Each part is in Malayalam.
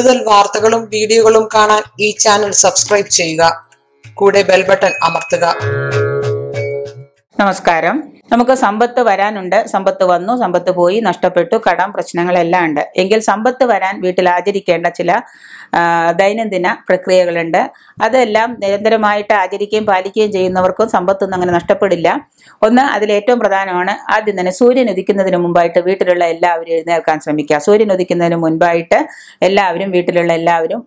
കൂടുതൽ വാർത്തകളും വീഡിയോകളും കാണാൻ ഈ ചാനൽ സബ്സ്ക്രൈബ് ചെയ്യുക കൂടെ ബെൽ ബട്ടൺ അമർത്തുക നമസ്കാരം നമുക്ക് സമ്പത്ത് വരാനുണ്ട് സമ്പത്ത് വന്നു സമ്പത്ത് പോയി നഷ്ടപ്പെട്ടു കടം പ്രശ്നങ്ങളെല്ലാം ഉണ്ട് എങ്കിൽ സമ്പത്ത് വരാൻ വീട്ടിൽ ആചരിക്കേണ്ട ചില ദൈനംദിന പ്രക്രിയകളുണ്ട് അതെല്ലാം നിരന്തരമായിട്ട് ആചരിക്കുകയും പാലിക്കുകയും ചെയ്യുന്നവർക്കും സമ്പത്തൊന്നും അങ്ങനെ നഷ്ടപ്പെടില്ല ഒന്ന് അതിലേറ്റവും പ്രധാനമാണ് ആദ്യം തന്നെ സൂര്യൻ ഉദിക്കുന്നതിന് മുമ്പായിട്ട് വീട്ടിലുള്ള എല്ലാവരും എഴുന്നേൽക്കാൻ ശ്രമിക്കുക സൂര്യൻ ഉദിക്കുന്നതിന് മുൻപായിട്ട് എല്ലാവരും വീട്ടിലുള്ള എല്ലാവരും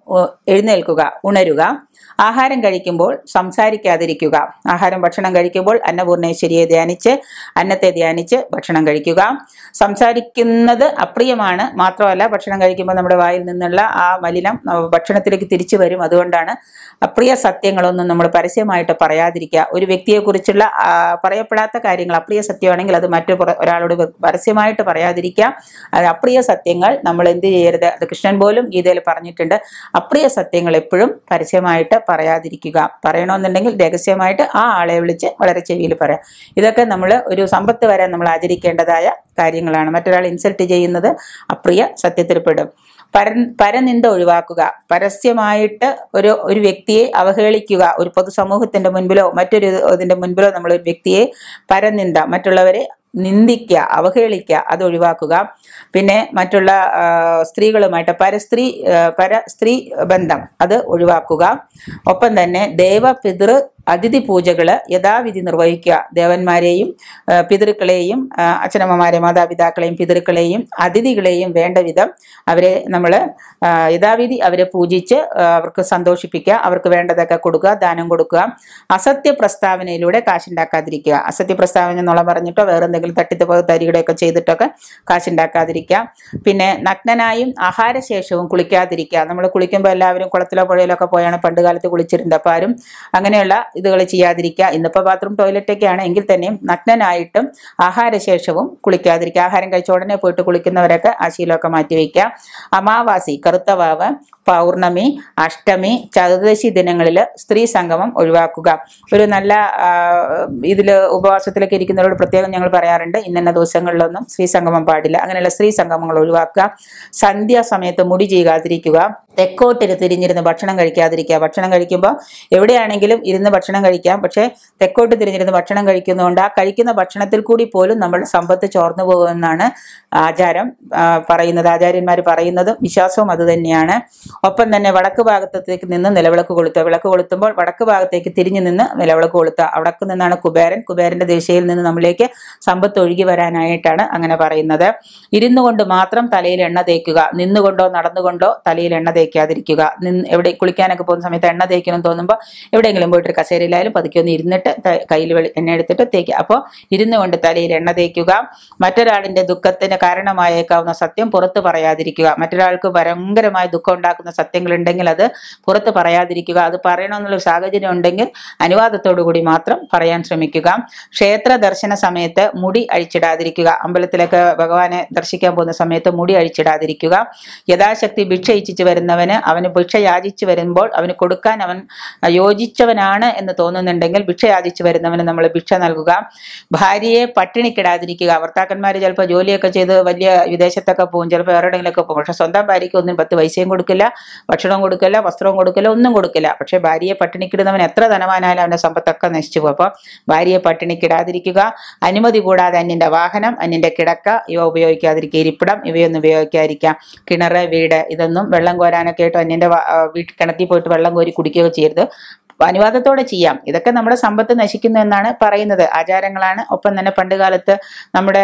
എഴുന്നേൽക്കുക ഉണരുക ആഹാരം കഴിക്കുമ്പോൾ സംസാരിക്കാതിരിക്കുക ആഹാരം ഭക്ഷണം കഴിക്കുമ്പോൾ അന്നപൂർണേശ്വരിയെ ധ്യാനിച്ച് അന്നത്തെ ധ്യാനിച്ച് ഭക്ഷണം കഴിക്കുക സംസാരിക്കുന്നത് അപ്രിയമാണ് മാത്രമല്ല ഭക്ഷണം കഴിക്കുമ്പോൾ നമ്മുടെ വായിൽ നിന്നുള്ള ആ മലിനം ഭക്ഷണത്തിലേക്ക് തിരിച്ചു വരും അതുകൊണ്ടാണ് അപ്രിയ സത്യങ്ങളൊന്നും നമ്മൾ പരസ്യമായിട്ട് പറയാതിരിക്കുക ഒരു വ്യക്തിയെക്കുറിച്ചുള്ള പറയപ്പെടാത്ത കാര്യങ്ങൾ അപ്രിയ സത്യമാണെങ്കിൽ അത് മറ്റു ഒരാളോട് പരസ്യമായിട്ട് പറയാതിരിക്കുക അത് അപ്രിയ സത്യങ്ങൾ നമ്മൾ എന്ത് ചെയ്യരുത് അത് കൃഷ്ണൻ പോലും ഗീതയിൽ പറഞ്ഞിട്ടുണ്ട് അപ്രിയ സത്യങ്ങൾ എപ്പോഴും പരസ്യമായിട്ട് പറയാതിരിക്കുക പറയണമെന്നുണ്ടെങ്കിൽ രഹസ്യമായിട്ട് ആ ആളെ വിളിച്ച് വളരെ ചെവിയിൽ പറയാം ഇതൊക്കെ നമ്മൾ ഒരു സമ്പത്ത് വരാൻ നമ്മൾ ആചരിക്കേണ്ടതായ കാര്യങ്ങളാണ് മറ്റൊരാൾ ഇൻസൾട്ട് ചെയ്യുന്നത് അപ്രിയ സത്യത്തിൽപ്പെടും പര പരനിന്ദ ഒഴിവാക്കുക പരസ്യമായിട്ട് ഒരു ഒരു വ്യക്തിയെ അവഹേളിക്കുക ഒരു പൊതുസമൂഹത്തിന്റെ മുൻപിലോ മറ്റൊരു ഇതിന്റെ മുൻപിലോ നമ്മൾ ഒരു വ്യക്തിയെ പരനിന്ദ മറ്റുള്ളവരെ നിന്ദിക്കുക അവഹേളിക്കുക അത് ഒഴിവാക്കുക പിന്നെ മറ്റുള്ള സ്ത്രീകളുമായിട്ട് പരസ്ത്രീ പര സ്ത്രീ ബന്ധം അത് ഒഴിവാക്കുക ഒപ്പം തന്നെ ദേവ പിതൃ അതിഥി പൂജകൾ യഥാവിധി നിർവഹിക്കുക ദേവന്മാരെയും പിതൃക്കളെയും അച്ഛനമ്മമാരെ മാതാപിതാക്കളെയും പിതൃക്കളെയും അതിഥികളെയും വേണ്ട വിധം അവരെ നമ്മൾ യഥാവിധി അവരെ പൂജിച്ച് അവർക്ക് സന്തോഷിപ്പിക്കുക അവർക്ക് വേണ്ടതൊക്കെ കൊടുക്കുക ദാനം കൊടുക്കുക അസത്യ പ്രസ്താവനയിലൂടെ കാശുണ്ടാക്കാതിരിക്കുക അസത്യ പ്രസ്താവന എന്നുള്ള പറഞ്ഞിട്ടോ വേറെ എന്തെങ്കിലും തട്ടിത്തപ്പോ തരികളൊക്കെ ചെയ്തിട്ടൊക്കെ കാശുണ്ടാക്കാതിരിക്കുക പിന്നെ നഗ്നനായും ആഹാരശേഷവും കുളിക്കാതിരിക്കുക നമ്മൾ കുളിക്കുമ്പോൾ എല്ലാവരും കുളത്തിലോ പുഴയിലൊക്കെ പോയാണ് പണ്ട് കാലത്ത് കുളിച്ചിരുന്നത് ആരും അങ്ങനെയുള്ള ഇതുകൾ ചെയ്യാതിരിക്കുക ഇന്നിപ്പോൾ ബാത്റൂം ടോയ്ലറ്റൊക്കെയാണ് എങ്കിൽ തന്നെയും നഗ്നനായിട്ടും ആഹാരശേഷവും കുളിക്കാതിരിക്കുക ആഹാരം കഴിച്ച ഉടനെ പോയിട്ട് കുളിക്കുന്നവരൊക്കെ ആ ശീലമൊക്കെ മാറ്റിവെക്കുക അമാവാസി കറുത്തവാവ് പൗർണമി അഷ്ടമി ചതുർദശി ദിനങ്ങളിൽ സ്ത്രീ സംഗമം ഒഴിവാക്കുക ഒരു നല്ല ഇതിൽ ഉപവാസത്തിലൊക്കെ ഇരിക്കുന്നവരോട് പ്രത്യേകം ഞങ്ങൾ പറയാറുണ്ട് ഇന്നന്ന ദിവസങ്ങളിലൊന്നും സ്ത്രീ സംഗമം പാടില്ല അങ്ങനെയുള്ള സ്ത്രീ സംഗമങ്ങൾ ഒഴിവാക്കുക സന്ധ്യാ സമയത്ത് മുടി ചെയ്യാതിരിക്കുക തെക്കോട്ടിൽ തിരിഞ്ഞിരുന്ന് ഭക്ഷണം കഴിക്കാതിരിക്കുക ഭക്ഷണം കഴിക്കുമ്പോൾ എവിടെയാണെങ്കിലും ഇരുന്ന് ഭക്ഷണം കഴിക്കാം പക്ഷേ തെക്കോട്ട് തിരിഞ്ഞിരുന്ന് ഭക്ഷണം കഴിക്കുന്നതുകൊണ്ട് ആ കഴിക്കുന്ന ഭക്ഷണത്തിൽ കൂടി പോലും നമ്മുടെ സമ്പത്ത് ചോർന്നു പോകുമെന്നാണ് ആചാരം പറയുന്നത് ആചാര്യന്മാർ പറയുന്നതും വിശ്വാസവും അതുതന്നെയാണ് ഒപ്പം തന്നെ വടക്ക് ഭാഗത്തേക്ക് നിന്ന് നിലവിളക്ക് കൊളുത്തുക വിളക്ക് കൊളുത്തുമ്പോൾ വടക്ക് ഭാഗത്തേക്ക് തിരിഞ്ഞു നിന്ന് നിലവിളക്ക് കൊളുത്തുക അവിടക്ക് നിന്നാണ് കുബേരൻ കുബേരന്റെ ദിശയിൽ നിന്ന് നമ്മളിലേക്ക് സമ്പത്ത് ഒഴുകി വരാനായിട്ടാണ് അങ്ങനെ പറയുന്നത് ഇരുന്നു മാത്രം തലയിൽ എണ്ണ തേക്കുക നിന്നുകൊണ്ടോ നടന്നുകൊണ്ടോ തലയിൽ എണ്ണ തേക്കുക തേക്കാതിരിക്കുക എവിടെ കുളിക്കാനൊക്കെ പോകുന്ന സമയത്ത് എണ്ണ തേക്കണം തോന്നുമ്പോൾ എവിടെയെങ്കിലും പോയിട്ട് കസേരയിലായാലും പതുക്കെ ഒന്ന് ഇരുന്നിട്ട് കയ്യിൽ എണ്ണ എടുത്തിട്ട് തേക്കുക അപ്പോൾ ഇരുന്നു കൊണ്ട് തലയിൽ എണ്ണ തേക്കുക മറ്റൊരാളിൻ്റെ ദുഃഖത്തിന് കാരണമായേക്കാവുന്ന സത്യം പുറത്ത് പറയാതിരിക്കുക മറ്റൊരാൾക്ക് ഭയങ്കരമായ ദുഃഖം ഉണ്ടാക്കുന്ന സത്യങ്ങളുണ്ടെങ്കിൽ അത് പുറത്ത് പറയാതിരിക്കുക അത് പറയണമെന്നുള്ളൊരു സാഹചര്യം ഉണ്ടെങ്കിൽ അനുവാദത്തോടു കൂടി മാത്രം പറയാൻ ശ്രമിക്കുക ക്ഷേത്ര ദർശന സമയത്ത് മുടി അഴിച്ചിടാതിരിക്കുക അമ്പലത്തിലൊക്കെ ഭഗവാനെ ദർശിക്കാൻ പോകുന്ന സമയത്ത് മുടി അഴിച്ചിടാതിരിക്കുക യഥാശക്തി ഭിക്ഷയിച്ചിച്ച് വരുന്ന വരുന്നവന് അവന് ഭിക്ഷ യാചിച്ചു വരുമ്പോൾ അവന് കൊടുക്കാൻ അവൻ യോജിച്ചവനാണ് എന്ന് തോന്നുന്നുണ്ടെങ്കിൽ ഭിക്ഷ യാചിച്ചു വരുന്നവന് നമ്മൾ ഭിക്ഷ നൽകുക ഭാര്യയെ പട്ടിണിക്കിടാതിരിക്കുക ഭർത്താക്കന്മാർ ചിലപ്പോൾ ജോലിയൊക്കെ ചെയ്ത് വലിയ വിദേശത്തൊക്കെ പോകും ചിലപ്പോൾ എവിടെയെങ്കിലുമൊക്കെ പോകും പക്ഷെ സ്വന്തം ഭാര്യയ്ക്ക് ഒന്നും പത്ത് പൈസയും കൊടുക്കില്ല ഭക്ഷണവും കൊടുക്കില്ല വസ്ത്രവും കൊടുക്കില്ല ഒന്നും കൊടുക്കില്ല പക്ഷെ ഭാര്യയെ പട്ടിണിക്കിടുന്നവൻ എത്ര ധനവാനായാലും അവൻ്റെ സമ്പത്തൊക്കെ നശിച്ചു പോകും അപ്പോൾ ഭാര്യയെ പട്ടിണിക്കിടാതിരിക്കുക അനുമതി കൂടാതെ അന്യൻ്റെ വാഹനം അന്യൻ്റെ കിടക്ക ഇവ ഉപയോഗിക്കാതിരിക്കുക ഇരിപ്പിടം ഇവയൊന്നും ഉപയോഗിക്കാതിരിക്കുക കിണറ് വീട് ഇതൊന്നും വെള്ളം കോരാൻ കൊടുക്കാനൊക്കെ ആയിട്ട് അന്യന്റെ വീട്ടിൽ കിണറ്റിൽ പോയിട്ട് വെള്ളം കോരി കുടിക്കുകയോ ചെയ്യരുത് അനുവാദത്തോടെ ചെയ്യാം ഇതൊക്കെ നമ്മുടെ സമ്പത്ത് നശിക്കുന്നു എന്നാണ് പറയുന്നത് ആചാരങ്ങളാണ് ഒപ്പം തന്നെ കാലത്ത് നമ്മുടെ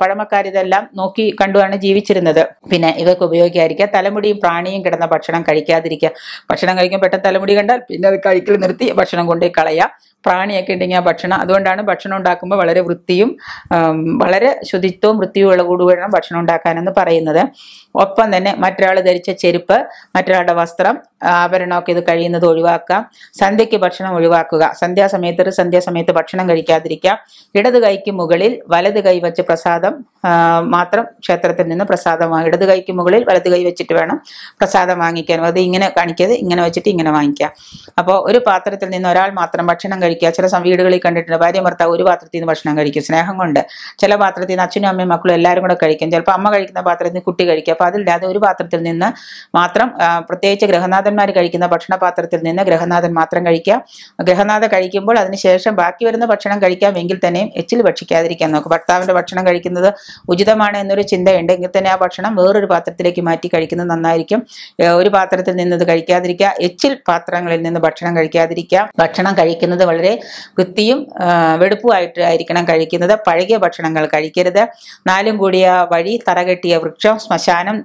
പഴമക്കാരിതെല്ലാം നോക്കി കണ്ടുമാണ് ജീവിച്ചിരുന്നത് പിന്നെ ഇവയൊക്കെ ഉപയോഗിക്കാതിരിക്കുക തലമുടിയും പ്രാണിയും കിടന്ന ഭക്ഷണം കഴിക്കാതിരിക്കുക ഭക്ഷണം കഴിക്കുമ്പോൾ പെട്ടെന്ന് തലമുടി കണ്ടാൽ പിന്നെ അത് കഴിക്കൽ നിർത്തി ഭക്ഷണം കൊണ്ടുപോയി കളയാം പ്രാണിയൊക്കെ ഉണ്ടെങ്കിൽ ആ ഭക്ഷണം അതുകൊണ്ടാണ് ഭക്ഷണം ഉണ്ടാക്കുമ്പോൾ വളരെ വൃത്തിയും വളരെ ശുചിത്വവും വൃത്തിയുള്ള കൂടു വേണം ഭക്ഷണം ഉണ്ടാക്കാനെന്ന് പറയുന്നത് ഒപ്പം തന്നെ മറ്റൊരാൾ ധരിച്ച ചെരുപ്പ് മറ്റൊരാളുടെ വസ്ത്രം ആഭരണമൊക്കെ ഇത് കഴിയുന്നത് ഒഴിവാക്കാം സന്ധ്യയ്ക്ക് ഭക്ഷണം ഒഴിവാക്കുക സന്ധ്യാസമയത്ത് സന്ധ്യാസമയത്ത് ഭക്ഷണം കഴിക്കാതിരിക്കുക ഇടത് കൈക്ക് മുകളിൽ വലത് കൈ വെച്ച് പ്രസാദം മാത്രം ക്ഷേത്രത്തിൽ നിന്ന് പ്രസാദം വാങ്ങി ഇടത് കൈക്ക് മുകളിൽ വലത് കൈ വെച്ചിട്ട് വേണം പ്രസാദം വാങ്ങിക്കാൻ അത് ഇങ്ങനെ കാണിക്കാതെ ഇങ്ങനെ വെച്ചിട്ട് ഇങ്ങനെ വാങ്ങിക്കുക അപ്പോൾ ഒരു പാത്രത്തിൽ നിന്ന് ഒരാൾ മാത്രം ഭക്ഷണം കഴിക്കുക ചില വീടുകളിൽ കണ്ടിട്ടുണ്ട് ഭാര്യ ഭർത്താവ് ഒരു പാത്രത്തിൽ നിന്ന് ഭക്ഷണം കഴിക്കും സ്നേഹം കൊണ്ട് ചില പാത്രത്തിൽ നിന്ന് അച്ഛനും അമ്മയും മക്കളും എല്ലാവരും കൂടെ കഴിക്കും ചിലപ്പോൾ അമ്മ കഴിക്കുന്ന പാത്രത്തിൽ നിന്ന് കുട്ടി കഴിക്കും അപ്പോൾ അതില്ലാതെ ഒരു പാത്രത്തിൽ നിന്ന് മാത്രം പ്രത്യേകിച്ച് ഗ്രഹനാഥന്മാർ കഴിക്കുന്ന ഭക്ഷണ പാത്രത്തിൽ നിന്ന് ഗ്രഹനാഥൻ മാത്രം കഴിക്കുക ഗ്രഹനാഥ കഴിക്കുമ്പോൾ അതിനുശേഷം ബാക്കി വരുന്ന ഭക്ഷണം കഴിക്കാമെങ്കിൽ തന്നെയും എച്ചിൽ ഭക്ഷിക്കാതിരിക്കാൻ നോക്കും ഭർത്താവിൻ്റെ ഭക്ഷണം കഴിക്കുന്നത് ഉചിതമാണ് എന്നൊരു ചിന്തയുണ്ടെങ്കിൽ തന്നെ ആ ഭക്ഷണം വേറൊരു പാത്രത്തിലേക്ക് മാറ്റി കഴിക്കുന്നത് നന്നായിരിക്കും ഒരു പാത്രത്തിൽ നിന്നത് കഴിക്കാതിരിക്കുക എച്ചിൽ പാത്രങ്ങളിൽ നിന്ന് ഭക്ഷണം കഴിക്കാതിരിക്കുക ഭക്ഷണം കഴിക്കുന്നത് വളരെ വളരെ വൃത്തിയും വെടുപ്പുമായിട്ട് ആയിരിക്കണം കഴിക്കുന്നത് പഴകിയ ഭക്ഷണങ്ങൾ കഴിക്കരുത് നാലും കൂടിയ വഴി തറകെട്ടിയ വൃക്ഷം ശ്മശാനം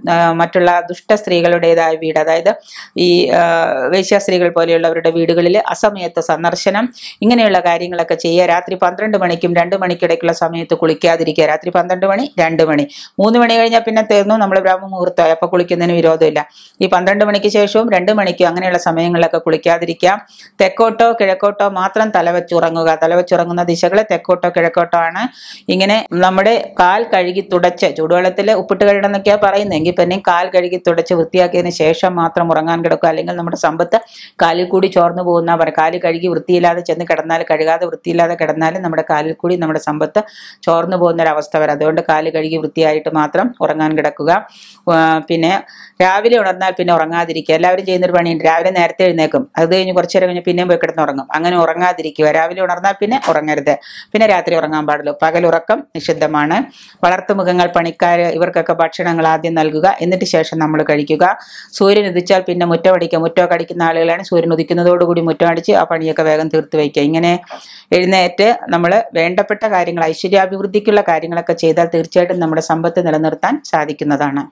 മറ്റുള്ള ദുഷ്ട സ്ത്രീകളുടേതായ വീട് അതായത് ഈ വേശ്യ സ്ത്രീകൾ പോലെയുള്ളവരുടെ വീടുകളിൽ അസമയത്ത് സന്ദർശനം ഇങ്ങനെയുള്ള കാര്യങ്ങളൊക്കെ ചെയ്യുക രാത്രി പന്ത്രണ്ട് മണിക്കും രണ്ട് മണിക്കിടയ്ക്കുള്ള സമയത്ത് കുളിക്കാതിരിക്കുക രാത്രി പന്ത്രണ്ട് മണി രണ്ട് മണി മൂന്ന് മണി കഴിഞ്ഞാൽ പിന്നെ തീർന്നു നമ്മൾ ബ്രാഹ്മ മുഹൂർത്തമായി അപ്പോൾ കുളിക്കുന്നതിന് വിരോധമില്ല ഈ പന്ത്രണ്ട് മണിക്ക് ശേഷവും രണ്ട് മണിക്കും അങ്ങനെയുള്ള സമയങ്ങളിലൊക്കെ കുളിക്കാതിരിക്കുക തെക്കോട്ടോ കിഴക്കോട്ടോ മാത്രം മാത്രം തലവച്ചുറങ്ങുക തലവച്ചുറങ്ങുന്ന ദിശകളെ തെക്കോട്ടോ കിഴക്കോട്ടോ ആണ് ഇങ്ങനെ നമ്മുടെ കാൽ കഴുകി തുടച്ച് ചൂടുവെള്ളത്തിൽ ഉപ്പിട്ട് കഴുകണമെന്നൊക്കെയാണ് പറയുന്നത് എങ്കിൽ പിന്നെ കാൽ കഴുകി തുടച്ച് വൃത്തിയാക്കിയതിന് ശേഷം മാത്രം ഉറങ്ങാൻ കിടക്കുക അല്ലെങ്കിൽ നമ്മുടെ സമ്പത്ത് കാലിൽ കൂടി ചോർന്നു പോകുന്ന പറയും കാലിൽ കഴുകി വൃത്തിയില്ലാതെ ചെന്ന് കിടന്നാൽ കഴുകാതെ വൃത്തിയില്ലാതെ കിടന്നാൽ നമ്മുടെ കാലിൽ കൂടി നമ്മുടെ സമ്പത്ത് ചോർന്നു പോകുന്ന ഒരു അവസ്ഥ വരെ അതുകൊണ്ട് കാല് കഴുകി വൃത്തിയായിട്ട് മാത്രം ഉറങ്ങാൻ കിടക്കുക പിന്നെ രാവിലെ ഉണർന്നാൽ പിന്നെ ഉറങ്ങാതിരിക്കുക എല്ലാവരും ചെയ്യുന്നൊരു പണിയുണ്ട് രാവിലെ നേരത്തെ എഴുന്നേക്കും അത് കഴിഞ്ഞ് കുറച്ചു നേരം കഴിഞ്ഞ് പിന്നെയും പോയി കിടന്നുറങ്ങും അങ്ങനെ ഉറങ്ങാതി ഉറങ്ങാതിരിക്കുക രാവിലെ ഉണർന്നാൽ പിന്നെ ഉറങ്ങരുത് പിന്നെ രാത്രി ഉറങ്ങാൻ പാടുള്ളൂ പകൽ ഉറക്കം നിഷിദ്ധമാണ് വളർത്തുമൃഗങ്ങൾ പണിക്കാർ ഇവർക്കൊക്കെ ഭക്ഷണങ്ങൾ ആദ്യം നൽകുക എന്നിട്ട് ശേഷം നമ്മൾ കഴിക്കുക സൂര്യൻ ഉദിച്ചാൽ പിന്നെ മുറ്റം അടിക്കുക മുറ്റം കടിക്കുന്ന ആളുകളാണ് സൂര്യൻ ഉദിക്കുന്നതോടുകൂടി മുറ്റം അടിച്ച് ആ പണിയൊക്കെ വേഗം തീർത്ത് വയ്ക്കുക ഇങ്ങനെ എഴുന്നേറ്റ് നമ്മൾ വേണ്ടപ്പെട്ട കാര്യങ്ങൾ ഐശ്വര്യാഭിവൃദ്ധിക്കുള്ള കാര്യങ്ങളൊക്കെ ചെയ്താൽ തീർച്ചയായിട്ടും നമ്മുടെ സമ്പത്ത് നിലനിർത്താൻ സാധിക്കുന്നതാണ്